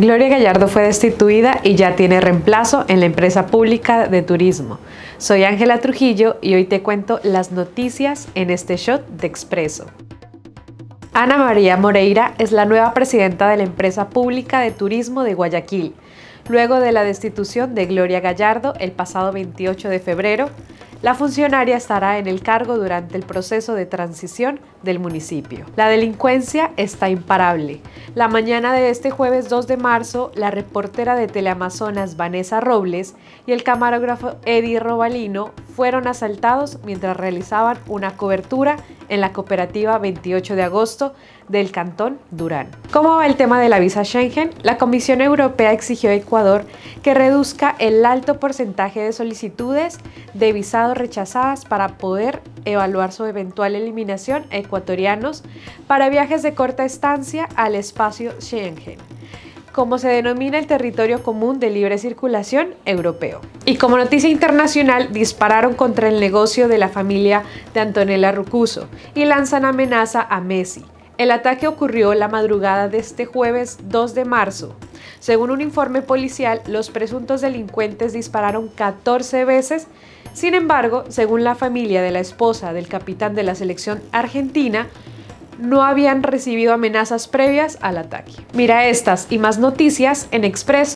Gloria Gallardo fue destituida y ya tiene reemplazo en la empresa pública de turismo. Soy Ángela Trujillo y hoy te cuento las noticias en este shot de Expreso. Ana María Moreira es la nueva presidenta de la empresa pública de turismo de Guayaquil, luego de la destitución de Gloria Gallardo el pasado 28 de febrero la funcionaria estará en el cargo durante el proceso de transición del municipio. La delincuencia está imparable. La mañana de este jueves 2 de marzo, la reportera de Teleamazonas Vanessa Robles y el camarógrafo Eddie Robalino fueron asaltados mientras realizaban una cobertura en la cooperativa 28 de agosto del Cantón Durán. ¿Cómo va el tema de la visa Schengen? La Comisión Europea exigió a Ecuador que reduzca el alto porcentaje de solicitudes de visado rechazadas para poder evaluar su eventual eliminación a ecuatorianos para viajes de corta estancia al espacio Schengen como se denomina el territorio común de libre circulación europeo. Y como noticia internacional, dispararon contra el negocio de la familia de Antonella Rucuso y lanzan amenaza a Messi. El ataque ocurrió la madrugada de este jueves 2 de marzo. Según un informe policial, los presuntos delincuentes dispararon 14 veces. Sin embargo, según la familia de la esposa del capitán de la selección argentina, no habían recibido amenazas previas al ataque. Mira estas y más noticias en Express.